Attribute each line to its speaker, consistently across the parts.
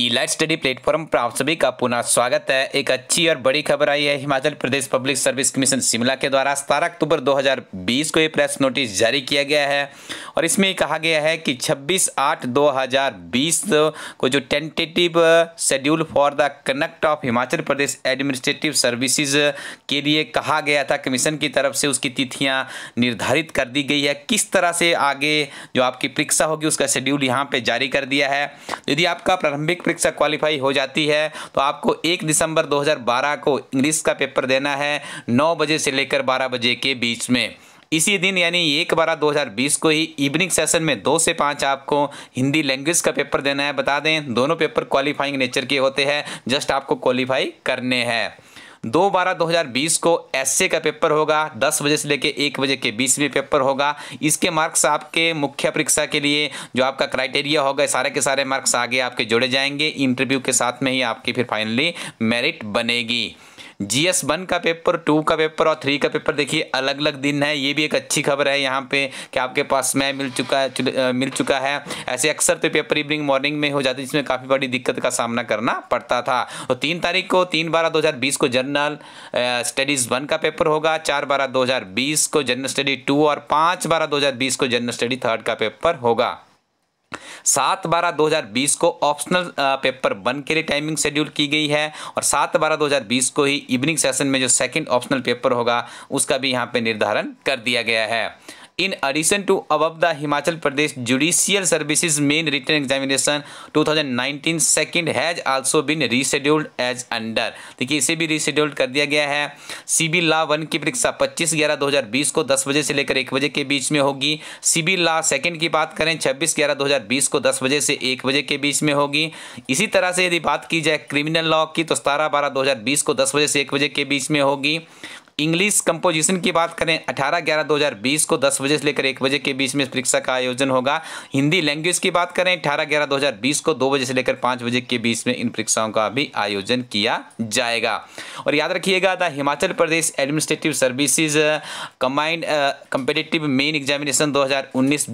Speaker 1: elite study platform पर आप सभी का पुनः स्वागत है एक अच्छी और बड़ी खबर आई है Himachal Pradesh public service commission Shimla के द्वारा सतारह अक्टूबर 2020 को ये प्रेस नोटिस जारी किया गया है और इसमें कहा गया है कि 26 आठ 2020 को जो tentative schedule for the connect of Himachal Pradesh administrative services के लिए कहा गया था कमीशन की तरफ से उसकी तिथियाँ निर्धारित कर दी गई है किस तरह से आगे जो आपकी परीक्षा होगी उसका शेड्यूल यहाँ पर जारी कर दिया है यदि आपका प्रारंभिक परीक्षा क्वालिफाई हो जाती है तो आपको एक दिसंबर 2012 को इंग्लिश का पेपर देना है नौ बजे से लेकर बारह बजे के बीच में इसी दिन यानी एक बारह 2020 को ही इवनिंग सेशन में दो से पाँच आपको हिंदी लैंग्वेज का पेपर देना है बता दें दोनों पेपर क्वालिफाइंग नेचर के होते हैं जस्ट आपको क्वालिफाई करने हैं दो बारह दो हज़ार बीस को एस का पेपर होगा दस बजे से लेकर एक बजे के बीच में पेपर होगा इसके मार्क्स आपके मुख्य परीक्षा के लिए जो आपका क्राइटेरिया होगा सारे के सारे मार्क्स आगे आपके जोड़े जाएंगे इंटरव्यू के साथ में ही आपकी फिर फाइनली मेरिट बनेगी जीएस वन का पेपर टू का पेपर और थ्री का पेपर देखिए अलग अलग दिन है ये भी एक अच्छी खबर है यहाँ पे कि आपके पास समय मिल चुका है मिल चुका है ऐसे अक्सर तो पेपर इवनिंग मॉर्निंग में हो जाते जिसमें काफ़ी बड़ी दिक्कत का सामना करना पड़ता था तो तीन तारीख को तीन बारह दो को जनरल स्टडीज़ वन का पेपर होगा चार बारह दो को जनरल स्टडी टू और पाँच बारह दो को जनरल स्टडी थर्ड का पेपर होगा सात बारह दो को ऑप्शनल पेपर वन के लिए टाइमिंग शेड्यूल की गई है और सात बारह दो को ही इवनिंग सेशन में जो सेकेंड ऑप्शनल पेपर होगा उसका भी यहाँ पर निर्धारण कर दिया गया है इन एडिशन टू अब the Himachal Pradesh judicial services main written examination 2019 second has also been rescheduled as under देखिए इसे भी रिशेड्यूल्ड कर दिया गया है सीबी ला वन की परीक्षा 25 ग्यारह 2020 को 10 बजे से लेकर 1 बजे के बीच में होगी सीबी ला सेकंड की बात करें 26 ग्यारह 2020 को दस बजे से एक बजे के बीच में होगी इसी तरह से यदि बात की जाए क्रिमिनल लॉ की तो सतारह बारह 2020 को दस बजे से एक बजे के बीच में होगी इंग्लिश कंपोजिशन की बात करें 18 ग्यारह 2020 को 10 बजे से लेकर 1 बजे के बीच में इस परीक्षा का आयोजन होगा हिंदी लैंग्वेज की बात करें 18 ग्यारह 2020 को 2 बजे से लेकर 5 बजे के बीच में इन परीक्षाओं का भी आयोजन किया जाएगा और याद रखिएगा the Himachal Pradesh administrative services combined competitive main examination दो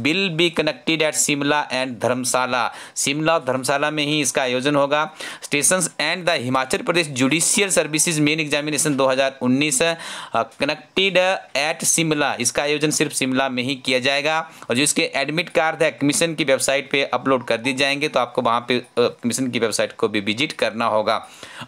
Speaker 1: will be connected at Shimla and Dharamshala Shimla और धर्मशाला में ही इसका आयोजन होगा station and the Himachal Pradesh judicial services main examination दो कनेक्टेड एट शिमला इसका आयोजन सिर्फ शिमला में ही किया जाएगा और जो इसके एडमिट कार्ड है कमीशन की वेबसाइट पे अपलोड कर दिए जाएंगे तो आपको वहाँ पे कमीशन की वेबसाइट को भी विजिट करना होगा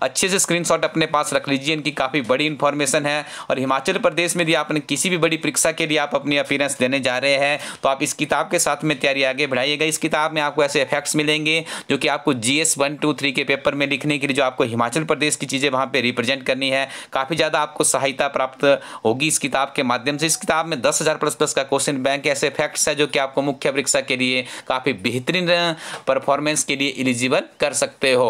Speaker 1: अच्छे से स्क्रीनशॉट अपने पास रख लीजिए इनकी काफ़ी बड़ी इन्फॉर्मेशन है और हिमाचल प्रदेश में भी आपने किसी भी बड़ी परीक्षा के लिए आप अपनी अपीरेंस देने जा रहे हैं तो आप इस किताब के साथ में तैयारी आगे बढ़ाइएगा इस किताब में आपको ऐसे इफेक्ट्स मिलेंगे जो कि आपको जी एस के पेपर में लिखने के लिए जो आपको हिमाचल प्रदेश की चीज़ें वहाँ पर रिप्रेजेंट करनी है काफ़ी ज़्यादा आपको सहायता प्राप्त होगी इस किताब के माध्यम से इस किताब में दस हज़ार प्लस प्लस का क्वेश्चन बैंक ऐसे फैक्ट्स है जो कि आपको मुख्य परीक्षा के लिए काफ़ी बेहतरीन परफॉर्मेंस के लिए एलिजिबल कर सकते हो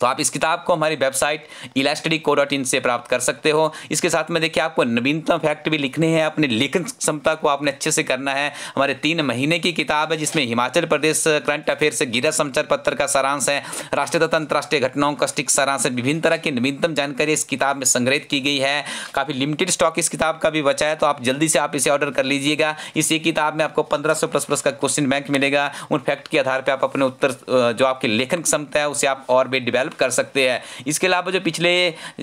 Speaker 1: तो आप इस किताब को हमारी वेबसाइट इलास्टडी को डॉट इन से प्राप्त कर सकते हो इसके साथ में देखिए आपको नवीनतम फैक्ट भी लिखने हैं अपने लेखन क्षमता को आपने अच्छे से करना है हमारे तीन महीने की किताब है जिसमें हिमाचल प्रदेश करंट अफेयर से गिरा समाचार पत्र का सारांश है राष्ट्रीय तथा अंतर्राष्ट्रीय घटनाओं का स्टिक सारांश है विभिन्न तरह की नवीनतम जानकारी इस किताब में संग्रहित की गई है काफ़ी लिमिटेड स्टॉक इस किताब का भी बचा है तो आप जल्दी से आप इसे ऑर्डर कर लीजिएगा इस किताब में आपको पंद्रह प्लस प्लस का क्वेश्चन बैंक मिलेगा उन फैक्ट के आधार पर आप अपने उत्तर जो आपकी लेखन क्षमता है उसे आप और भी हेल्प कर सकते हैं इसके अलावा जो पिछले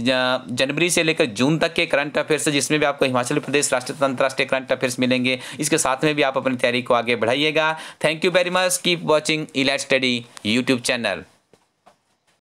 Speaker 1: जनवरी से लेकर जून तक के करंट अफेयर्स जिसमें भी आपको हिमाचल प्रदेश राष्ट्रीय अंतर्राष्ट्रीय करंट अफेयर्स मिलेंगे इसके साथ में भी आप अपनी तैयारी को आगे बढ़ाइएगा thank you very much keep watching इलेट स्टडी यूट्यूब चैनल